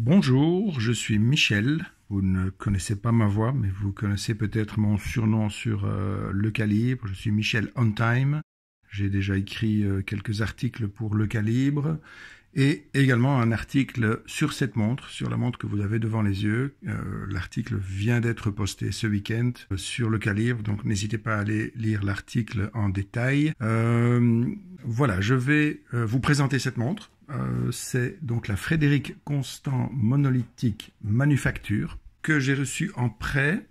Bonjour, je suis Michel. Vous ne connaissez pas ma voix, mais vous connaissez peut-être mon surnom sur euh, Le Calibre. Je suis Michel On Time. J'ai déjà écrit euh, quelques articles pour Le Calibre et également un article sur cette montre, sur la montre que vous avez devant les yeux. Euh, l'article vient d'être posté ce week-end sur le calibre, donc n'hésitez pas à aller lire l'article en détail. voilà, je vais vous présenter cette montre. Euh, c'est donc la Frédéric Constant Monolithique Manufacture que j'ai reçue en prêt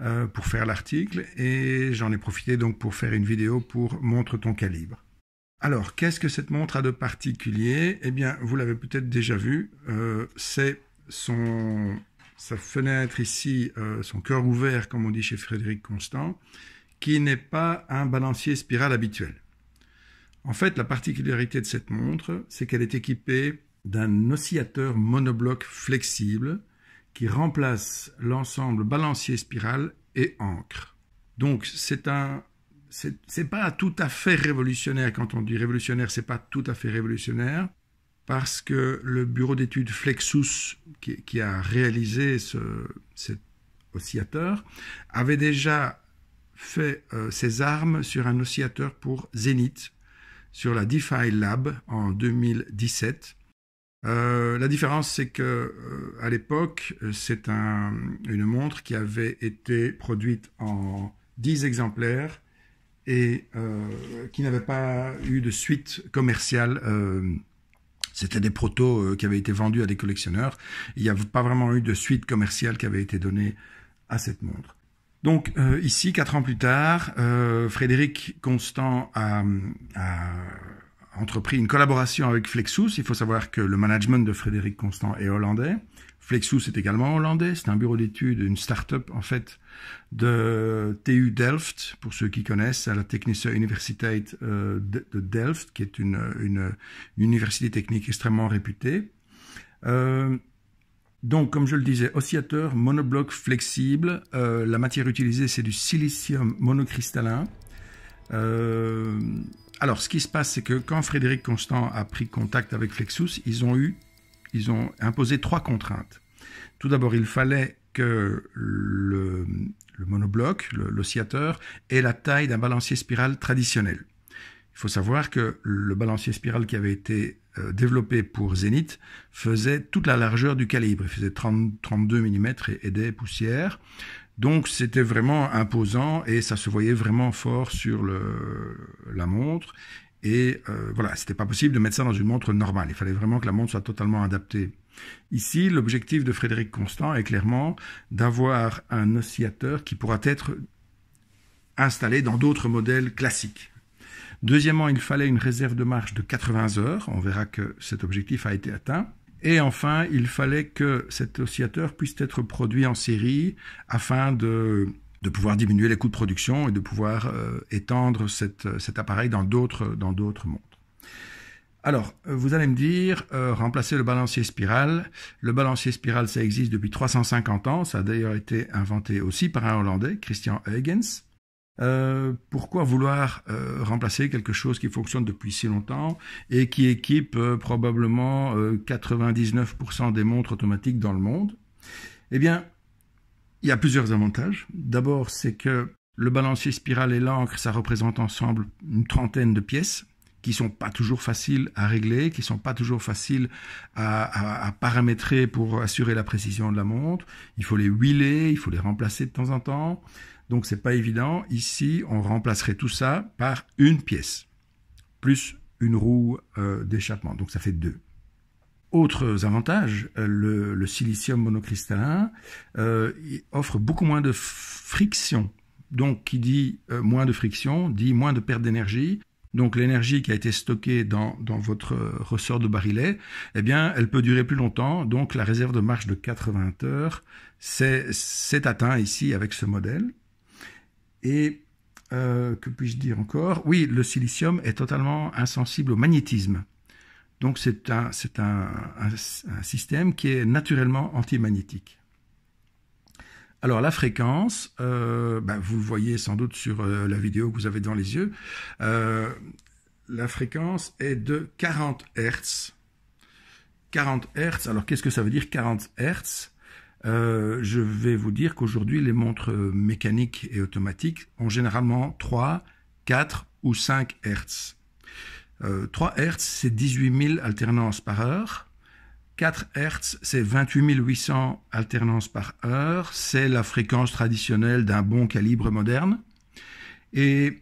euh, pour faire l'article et j'en ai profité donc pour faire une vidéo pour Montre ton calibre. Alors, qu'est-ce que cette montre a de particulier Eh bien, vous l'avez peut-être déjà vu, euh, c'est son sa fenêtre ici, son cœur ouvert, comme on dit chez Frédéric Constant, qui n'est pas un balancier spirale habituel. En fait, la particularité de cette montre, c'est qu'elle est équipée d'un oscillateur monobloc flexible qui remplace l'ensemble balancier spirale et ancre. Donc c'est un pas tout à fait révolutionnaire quand on dit révolutionnaire, c'est pas tout à fait révolutionnaire parce que le bureau d'études Flexus qui, a réalisé cet oscillateur avait déjà fait euh, ses armes sur un oscillateur pour Zénith sur la DeFi Lab en 2017. Euh, la différence, c'est que euh, à l'époque, c'est une montre qui avait été produite en 10 exemplaires et euh, qui n'avait pas eu de suite commerciale. c'était des protos qui avaient été vendus à des collectionneurs. Il n'y avait pas vraiment eu de suite commerciale qui avait été donnée à cette montre. Donc euh, ici, quatre ans plus tard, euh, Frédéric Constant a, entrepris une collaboration avec Flexus. Il faut savoir que le management de Frédéric Constant est hollandais. Flexus est également hollandais. C'est un bureau d'études, une start-up en fait de TU Delft, pour ceux qui connaissent, à la Technische Universiteit euh, de, Delft, qui est une, université technique extrêmement réputée. Euh, donc, comme je le disais, oscillateur monobloc flexible. Euh, la matière utilisée, c'est du silicium monocristallin. Euh, alors, ce qui se passe, c'est que quand Frédéric Constant a pris contact avec Flexus, ils ont eu, ils ont imposé trois contraintes. Tout d'abord, il fallait que le, monobloc, l'oscillateur, ait la taille d'un balancier spirale traditionnel. Il faut savoir que le balancier spirale qui avait été euh, développé pour Zenith, faisait toute la largeur du calibre. Il faisait 32 mm et, et des poussières. Donc c'était vraiment imposant et ça se voyait vraiment fort sur la montre. Et voilà, euh, voilà, c'était pas possible de mettre ça dans une montre normale. Il fallait vraiment que la montre soit totalement adaptée. Ici, l'objectif de Frédéric Constant est clairement d'avoir un oscillateur qui pourra être installé dans d'autres modèles classiques. Deuxièmement, il fallait une réserve de marche de 80 heures. On verra que cet objectif a été atteint. Et enfin, il fallait que cet oscillateur puisse être produit en série afin de, pouvoir diminuer les coûts de production et de pouvoir euh, étendre cet appareil dans d'autres montres. Alors, vous allez me dire, euh, remplacer le balancier spiral. Le balancier spiral, ça existe depuis 350 ans. Ça a d'ailleurs été inventé aussi par un Hollandais, Christian Huygens. Euh, pourquoi vouloir euh, remplacer quelque chose qui fonctionne depuis si longtemps et qui équipe euh, probablement 99% des montres automatiques dans le monde Eh bien, il y a plusieurs avantages. D'abord, c'est que le balancier spirale et l'encre, ça représente ensemble une trentaine de pièces qui sont pas toujours faciles à régler, qui sont pas toujours faciles à, paramétrer pour assurer la précision de la montre. Il faut les huiler, il faut les remplacer de temps en temps. Donc c'est pas évident. Ici, on remplacerait tout ça par une pièce, plus une roue euh, d'échappement. Donc ça fait deux. Autres avantages, euh, le, silicium monocristallin euh, offre beaucoup moins de friction. Donc qui dit moins de friction, dit moins de perte d'énergie. Donc l'énergie qui a été stockée dans, votre ressort de barillet, eh bien, elle peut durer plus longtemps. Donc la réserve de marche de 80 heures, c'est atteint ici avec ce modèle. Et euh, que puis-je dire encore Oui, le silicium est totalement insensible au magnétisme. Donc c'est un, système qui est naturellement antimagnétique. Alors la fréquence, euh, ben, vous le voyez sans doute sur euh, la vidéo que vous avez devant les yeux, la fréquence est de 40 Hz. 40 Hz, alors qu'est-ce que ça veut dire 40 Hz euh, je vais vous dire qu'aujourd'hui, les montres mécaniques et automatiques ont généralement 3, 4 ou 5 Hertz. Euh, 3 Hertz, c'est 18 000 alternances par heure. 4 Hertz, c'est 28 800 alternances par heure. C'est la fréquence traditionnelle d'un bon calibre moderne. Et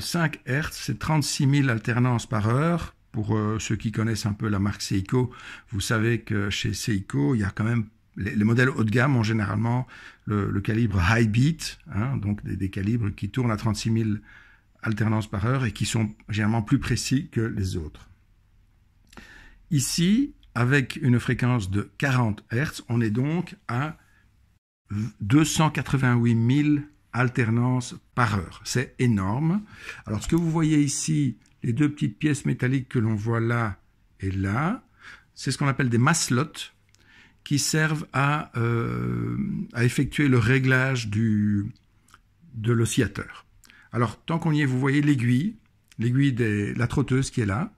5 euh, Hertz, c'est 36 000 alternances par heure. Pour euh, ceux qui connaissent un peu la marque Seiko, vous savez que chez Seiko, il y a quand même les, modèles haut de gamme ont généralement le, calibre high beat, hein, donc des, calibres qui tournent à 36 000 alternances par heure et qui sont généralement plus précis que les autres. Ici, avec une fréquence de 40 Hz, on est donc à 288 000 alternances par heure. C'est énorme. Alors ce que vous voyez ici, les deux petites pièces métalliques que l'on voit là et là, c'est ce qu'on appelle des masslots qui servent euh, à, effectuer le réglage du, de l'oscillateur. Alors, tant qu'on y est, vous voyez l'aiguille, l'aiguille de la trotteuse qui est là.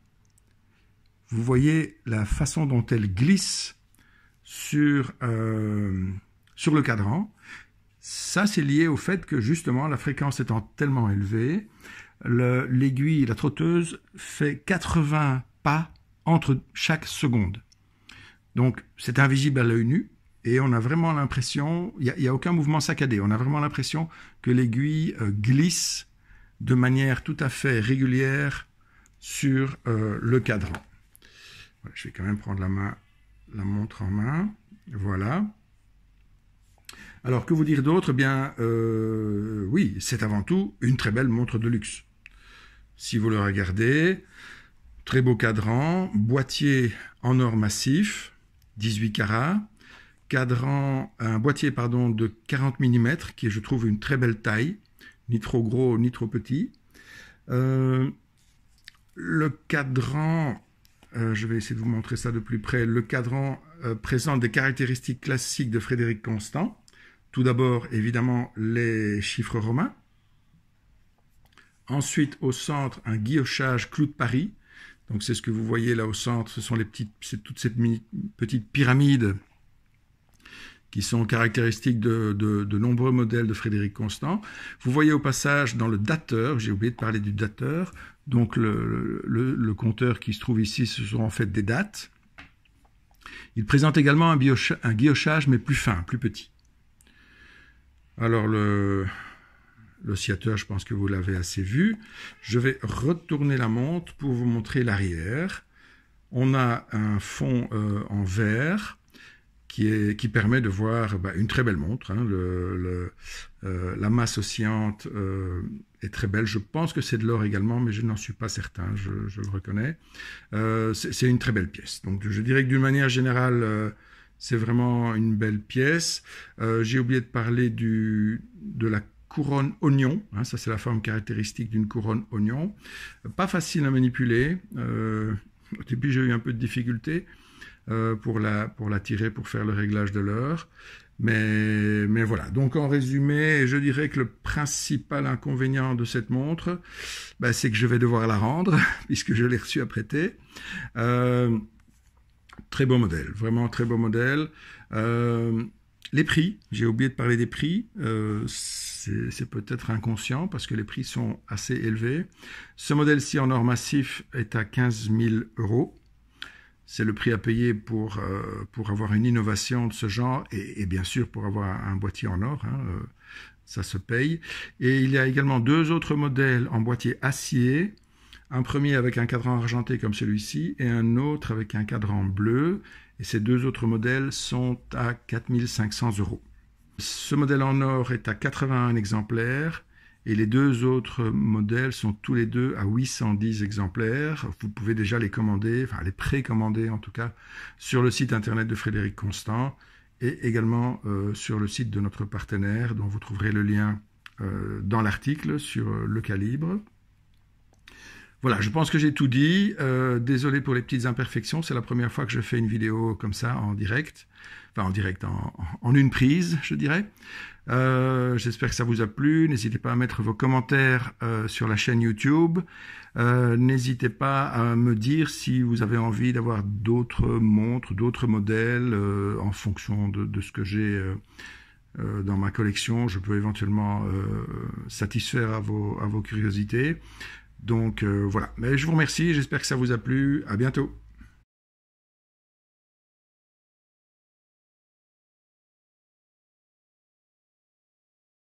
Vous voyez la façon dont elle glisse sur, euh, sur le cadran. Ça, c'est lié au fait que justement, la fréquence étant tellement élevée, l'aiguille, la trotteuse fait 80 pas entre chaque seconde. Donc c'est invisible à l'œil nu et on a vraiment l'impression, il n'y a, aucun mouvement saccadé, on a vraiment l'impression que l'aiguille euh, glisse de manière tout à fait régulière sur euh, le cadran. je vais quand même prendre la, main, la montre en main. Voilà. Alors que vous dire d'autre eh Bien, euh, oui, c'est avant tout une très belle montre de luxe. Si vous le regardez, très beau cadran, boîtier en or massif, 18 carats, cadran, un boîtier pardon, de 40 mm, qui est, je trouve, une très belle taille, ni trop gros, ni trop petit. Euh, le cadran, euh, je vais essayer de vous montrer ça de plus près, le cadran euh, présente des caractéristiques classiques de Frédéric Constant. Tout d'abord, évidemment, les chiffres romains. Ensuite, au centre, un guillochage clou de Paris donc c'est ce que vous voyez là au centre, ce sont les petites, toutes ces petites pyramides qui sont caractéristiques de, de, nombreux modèles de Frédéric Constant. Vous voyez au passage dans le dateur, j'ai oublié de parler du dateur, donc le, compteur qui se trouve ici, ce sont en fait des dates. Il présente également un, un guillochage mais plus fin, plus petit. Alors le, L'oscillateur, je pense que vous l'avez assez vu. Je vais retourner la montre pour vous montrer l'arrière. On a un fond euh, en vert qui, est, qui permet de voir bah, une très belle montre. Hein. le, euh, la masse oscillante euh, est très belle. Je pense que c'est de l'or également, mais je n'en suis pas certain, je, le reconnais. c'est une très belle pièce. Donc je dirais que d'une manière générale, c'est vraiment une belle pièce. J'ai oublié de parler du, de la couronne oignon. Hein, ça, c'est la forme caractéristique d'une couronne oignon. Pas facile à manipuler. et euh, puis j'ai eu un peu de difficulté euh, pour, la, pour la tirer, pour faire le réglage de l'heure. Mais, mais voilà. Donc, en résumé, je dirais que le principal inconvénient de cette montre, bah, c'est que je vais devoir la rendre, puisque je l'ai reçu à prêter. Euh, très beau modèle, vraiment très beau modèle. les prix, j'ai oublié de parler des prix c'est peut-être inconscient parce que les prix sont assez élevés. Ce modèle-ci en or massif est à 15 000 euros. C'est le prix à payer pour, euh, pour avoir une innovation de ce genre et, bien sûr pour avoir un, boîtier en or. Hein, euh, ça se paye. Et il y a également deux autres modèles en boîtier acier. Un premier avec un cadran argenté comme celui-ci et un autre avec un cadran bleu. Et ces deux autres modèles sont à 500 euros. Ce modèle en or est à 81 exemplaires et les deux autres modèles sont tous les deux à 810 exemplaires. Vous pouvez déjà les commander, enfin les précommander en tout cas, sur le site internet de Frédéric Constant et également euh, sur le site de notre partenaire dont vous trouverez le lien euh, dans l'article sur euh, le calibre. Voilà, je pense que j'ai tout dit. désolé pour les petites imperfections, c'est la première fois que je fais une vidéo comme ça en direct en direct, en, une prise, je dirais. Euh, j'espère que ça vous a plu. N'hésitez pas à mettre vos commentaires euh, sur la chaîne YouTube. Euh, n'hésitez pas à me dire si vous avez envie d'avoir d'autres montres, d'autres modèles en fonction de, de ce que j'ai dans ma collection. Je peux éventuellement satisfaire à vos, à vos curiosités. Donc voilà. Mais je vous remercie. J'espère que ça vous a plu. À bientôt.